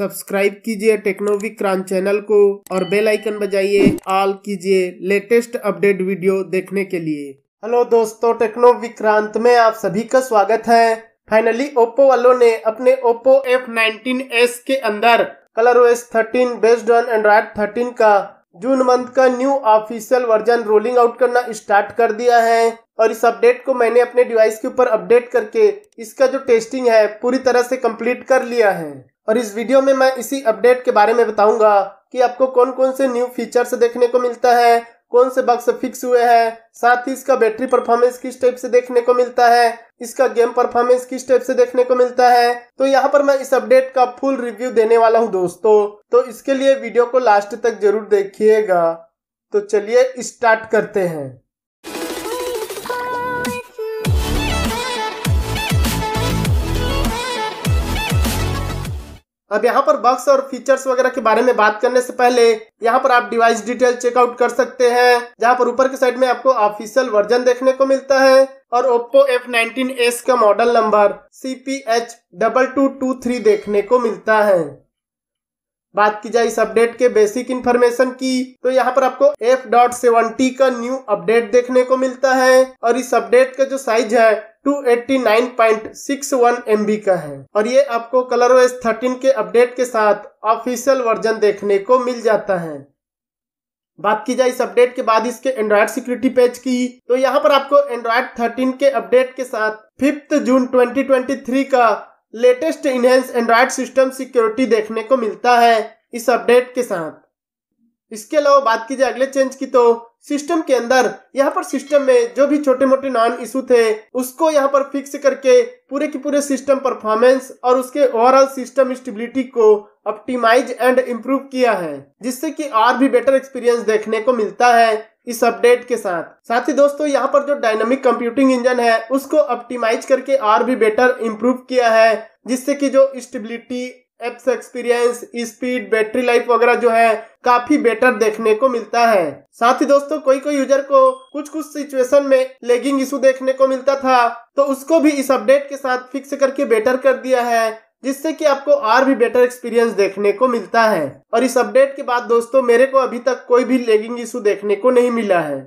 subscribe कीजिए टेक्नोविक crunch channel को और बेल आइकन बजाइए ऑल कीजिए लेटेस्ट अपडेट वीडियो देखने के लिए हेलो दोस्तों टेक्नो विक्रांत में आप सभी का स्वागत है फाइनली ओप्पो वालों ने अपने ओप्पो एफ नाइनटीन एस के अंदर Color OS thirteen based on Android thirteen का जून मंथ का new official version rolling out करना स्टार्ट कर दिया है और इस अपडेट को मैंने अपने डिवाइस के ऊपर अपडेट करके इसका जो टेस्टिंग है पूरी तरह से कंप्लीट कर लिया है और इस वीडियो में मैं इसी अपडेट के बारे में बताऊंगा कि आपको कौन कौन से न्यू फीचर्स देखने को मिलता है कौन से बक्स फिक्स हुए हैं साथ ही इसका बैटरी परफॉर्मेंस किस टाइप से देखने को मिलता है इसका गेम परफॉर्मेंस किस टाइप से देखने को मिलता है तो यहाँ पर मैं इस अपडेट का फुल रिव्यू देने वाला हूँ दोस्तों तो इसके लिए वीडियो को लास्ट तक जरूर देखिएगा तो चलिए स्टार्ट करते हैं अब यहाँ पर बक्स और फीचर्स वगैरह के बारे में बात करने से पहले यहाँ पर आप डिवाइस डिटेल चेकआउट कर सकते हैं जहाँ पर ऊपर के साइड में आपको ऑफिशियल वर्जन देखने को मिलता है और ओप्पो एफ नाइनटीन का model number C P H double two two three देखने को मिलता है बात की जाए इस अपडेट के बेसिक इन्फॉर्मेशन की तो यहाँ पर आपको एफ डॉट सेवेंटी का न्यू अपडेट देखने को मिलता है और इस अपडेट का जो साइज है 289.61 MB का है और ये आपको कलर ओएस थर्टीन के अपडेट के साथ ऑफिशियल वर्जन देखने को मिल जाता है बात की जाए इस अपडेट के बाद इसके एंड्रॉयड सिक्योरिटी पेज की तो यहाँ पर आपको एंड्रॉयड 13 के अपडेट के साथ फिफ्थ जून 2023 का latest enhance Android system security देखने को मिलता है इस अपडेट के साथ इसके अलावा बात की जाए अगले चेंज की तो सिस्टम के अंदर यहाँ पर सिस्टम में जो भी छोटे मोटे नॉन इशू थे उसको यहाँ पर फिक्स करके पूरे के पूरे सिस्टम परफॉर्मेंस और उसके ओवरऑल सिस्टम स्टेबिलिटी को ऑप्टिमाइज एंड इम्प्रूव किया है जिससे कि और भी बेटर एक्सपीरियंस देखने को मिलता है इस अपडेट के साथ साथ ही दोस्तों यहाँ पर जो डायनामिक कंप्यूटिंग इंजन है उसको ऑप्टिमाइज करके और भी बेटर इम्प्रूव किया है जिससे कि जो stability apps experience speed battery life वगैरह जो है काफी बेटर देखने को मिलता है साथ ही दोस्तों कोई कोई यूजर को कुछ कुछ सिचुएशन में लेगिंग इशू देखने को मिलता था तो उसको भी इस अपडेट के साथ फिक्स करके बेटर कर दिया है जिससे कि आपको और भी बेटर एक्सपीरियंस देखने को मिलता है और इस अपडेट के बाद दोस्तों मेरे को अभी तक कोई भी लेगिंग इशू देखने को नहीं मिला है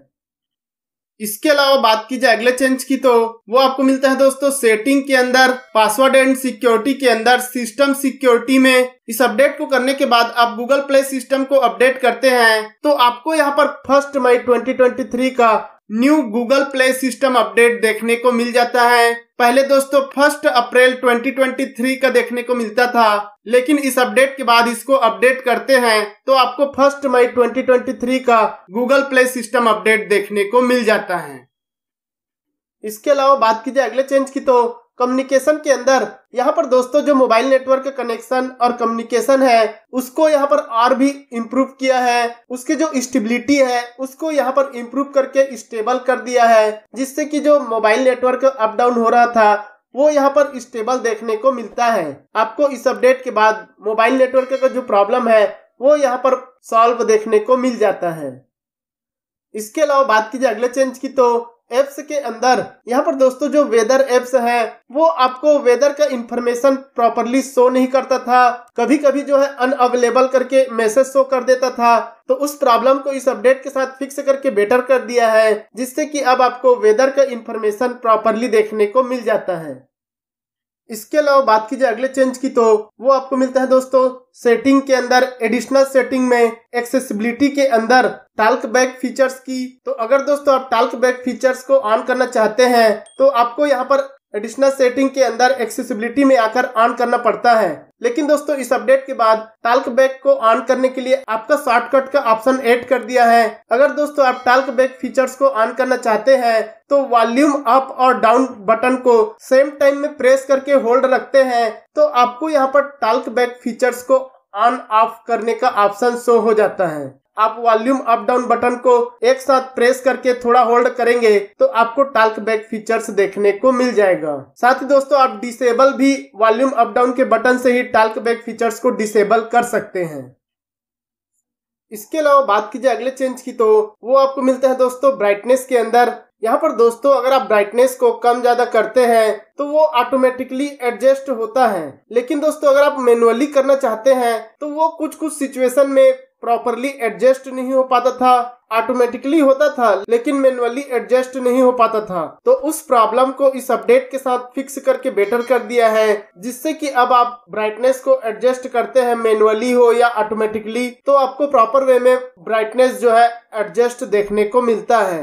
इसके अलावा बात की जाए अगले चेंज की तो वो आपको मिलता है दोस्तों सेटिंग के अंदर पासवर्ड एंड सिक्योरिटी के अंदर सिस्टम सिक्योरिटी में इस अपडेट को करने के बाद आप गूगल प्ले सिस्टम को अपडेट करते हैं तो आपको यहाँ पर फर्स्ट मई 2023 का new Google Play system update देखने को मिल जाता है पहले दोस्तों फर्स्ट अप्रैल 2023 का देखने को मिलता था लेकिन इस अपडेट के बाद इसको अपडेट करते हैं तो आपको फर्स्ट मई 2023 का गूगल प्ले सिस्टम अपडेट देखने को मिल जाता है इसके अलावा बात कीजिए अगले चेंज की तो कम्युनिकेशन के अंदर यहाँ पर दोस्तों जो मोबाइल नेटवर्क कनेक्शन और कम्युनिकेशन है उसको यहाँ पर और भी इम्प्रूव किया है उसके जो स्टेबिलिटी है उसको यहाँ पर इम्प्रूव करके स्टेबल कर दिया है जिससे कि जो मोबाइल नेटवर्क अप डाउन हो रहा था वो यहाँ पर स्टेबल देखने को मिलता है आपको इस अपडेट के बाद मोबाइल नेटवर्क का जो प्रॉब्लम है वो यहाँ पर सॉल्व देखने को मिल जाता है इसके अलावा बात कीजिए अगले चेंज की तो एप्स के अंदर यहाँ पर दोस्तों जो वेदर एप्स है वो आपको वेदर का इंफॉर्मेशन प्रॉपरली शो नहीं करता था कभी कभी जो है अनअवेलेबल करके मैसेज शो कर देता था तो उस प्रॉब्लम को इस अपडेट के साथ फिक्स करके बेटर कर दिया है जिससे कि अब आपको वेदर का इंफॉर्मेशन प्रॉपरली देखने को मिल जाता है इसके अलावा बात की जाए अगले चेंज की तो वो आपको मिलता है दोस्तों सेटिंग के अंदर एडिशनल सेटिंग में एक्सेसिबिलिटी के अंदर टाल्क बैक फीचर्स की तो अगर दोस्तों आप टाल्क बैक फीचर्स को ऑन करना चाहते हैं तो आपको यहाँ पर एडिशनल सेटिंग के अंदर एक्सेसिबिलिटी में आकर ऑन करना पड़ता है लेकिन दोस्तों इस अपडेट के बाद टाल्क बैक को ऑन करने के लिए आपका शॉर्टकट का ऑप्शन ऐड कर दिया है अगर दोस्तों आप टाल्क बैक फीचर्स को ऑन करना चाहते हैं तो वॉल्यूम अप और डाउन बटन को सेम टाइम में प्रेस करके होल्ड रखते हैं तो आपको यहाँ पर टाल्क बैक फीचर्स को ऑन ऑफ करने का ऑप्शन शो हो जाता है आप वॉल्यूम अप डाउन बटन को एक साथ प्रेस करके थोड़ा होल्ड करेंगे तो आपको टाल्क बैक फीचर्स देखने को मिल जाएगा साथ ही दोस्तों आप डिसेबल भी वॉल्यूम अप डाउन के बटन से ही टाल्क बैक फीचर्स को डिसेबल कर सकते हैं इसके अलावा बात कीजिए अगले चेंज की तो वो आपको मिलता है दोस्तों ब्राइटनेस के अंदर यहाँ पर दोस्तों अगर आप ब्राइटनेस को कम ज्यादा करते हैं तो वो ऑटोमेटिकली एडजस्ट होता है लेकिन दोस्तों अगर आप मैनुअली करना चाहते हैं तो वो कुछ कुछ सिचुएशन में प्रॉपरली एडजस्ट नहीं हो पाता था ऑटोमेटिकली होता था लेकिन मैनुअली एडजस्ट नहीं हो पाता था तो उस प्रॉब्लम को इस अपडेट के साथ फिक्स करके बेटर कर दिया है जिससे कि अब आप ब्राइटनेस को एडजस्ट करते हैं मैनुअली हो या ऑटोमेटिकली तो आपको प्रॉपर वे में ब्राइटनेस जो है एडजस्ट देखने को मिलता है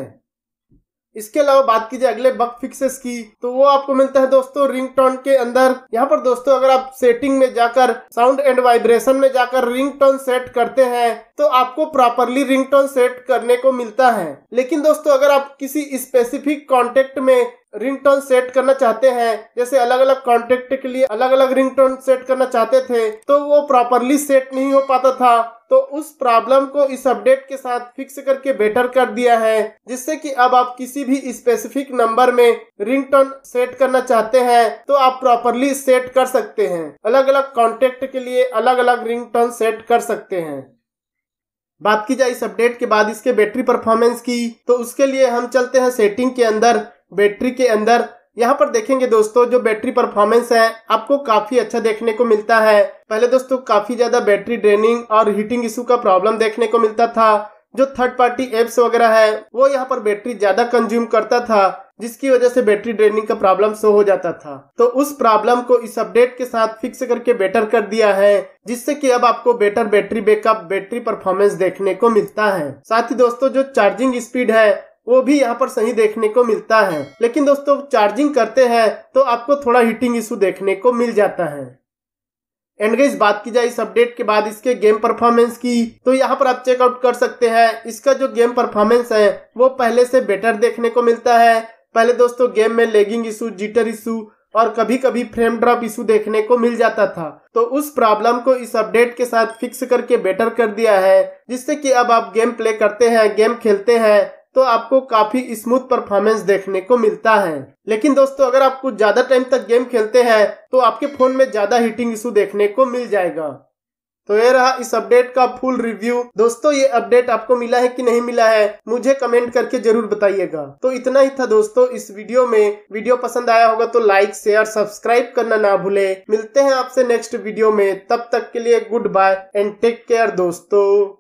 इसके अलावा बात कीजिए अगले बग फिक्सेस की तो वो आपको मिलता है दोस्तों रिंगटोन के अंदर यहाँ पर दोस्तों अगर आप सेटिंग में जाकर साउंड एंड वाइब्रेशन में जाकर रिंगटोन सेट करते हैं तो आपको प्रॉपरली रिंगटोन सेट करने को मिलता है लेकिन दोस्तों अगर आप किसी स्पेसिफिक कॉन्टेक्ट में रिंगटोन सेट करना चाहते हैं जैसे अलग अलग कॉन्टेक्ट के लिए अलग अलग रिंगटोन सेट करना चाहते थे तो वो प्रॉपरली सेट नहीं हो पाता था तो उस प्रॉब्लम को इस अपडेट के साथ फिक्स करके बेटर कर दिया है जिससे कि अब आप किसी भी स्पेसिफिक नंबर में रिंगटोन सेट करना चाहते हैं तो आप प्रॉपरली सेट कर सकते हैं अलग अलग कॉन्टेक्ट के लिए अलग अलग रिंगटोन सेट कर सकते हैं बात की जाए इस अपडेट के बाद इसके बैटरी परफॉर्मेंस की तो उसके लिए हम चलते हैं सेटिंग के अंदर बैटरी के अंदर यहाँ पर देखेंगे दोस्तों जो बैटरी परफॉर्मेंस है आपको काफी अच्छा देखने को मिलता है पहले दोस्तों काफी ज्यादा बैटरी ड्रेनिंग और हीटिंग इशू का प्रॉब्लम देखने को मिलता था जो थर्ड पार्टी एप्स वगैरह है वो यहाँ पर बैटरी ज्यादा कंज्यूम करता था जिसकी वजह से बैटरी ड्रेनिंग का प्रॉब्लम शो हो जाता था तो उस प्रॉब्लम को इस अपडेट के साथ फिक्स करके बेटर कर दिया है जिससे कि अब आपको better battery backup battery performance देखने को मिलता है साथ ही दोस्तों जो चार्जिंग स्पीड है वो भी यहाँ पर सही देखने को मिलता है लेकिन दोस्तों चार्जिंग करते हैं तो आपको थोड़ा हीटिंग इशू देखने को मिल जाता है एंड गई बात की जाए इस अपडेट के बाद इसके गेम परफॉर्मेंस की तो यहाँ पर आप चेकआउट कर सकते हैं इसका जो गेम परफॉर्मेंस है वो पहले से बेटर देखने को मिलता है पहले दोस्तों गेम में लेगिंग इशू जीटर इशू और कभी कभी फ्रेम ड्रॉप इशू देखने को मिल जाता था तो उस प्रॉब्लम को इस अपडेट के साथ फिक्स करके बेटर कर दिया है जिससे कि अब आप गेम प्ले करते हैं गेम खेलते हैं तो आपको काफी स्मूथ परफॉर्मेंस देखने को मिलता है लेकिन दोस्तों अगर आप कुछ ज्यादा टाइम तक गेम खेलते हैं तो आपके फोन में ज्यादा हीटिंग इशू देखने को मिल जाएगा तो ये रहा इस अपडेट का फुल रिव्यू दोस्तों ये अपडेट आपको मिला है कि नहीं मिला है मुझे कमेंट करके जरूर बताइएगा तो इतना ही था दोस्तों इस वीडियो में वीडियो पसंद आया होगा तो लाइक शेयर सब्सक्राइब करना ना भूले मिलते हैं आपसे नेक्स्ट वीडियो में तब तक के लिए good bye and take care दोस्तों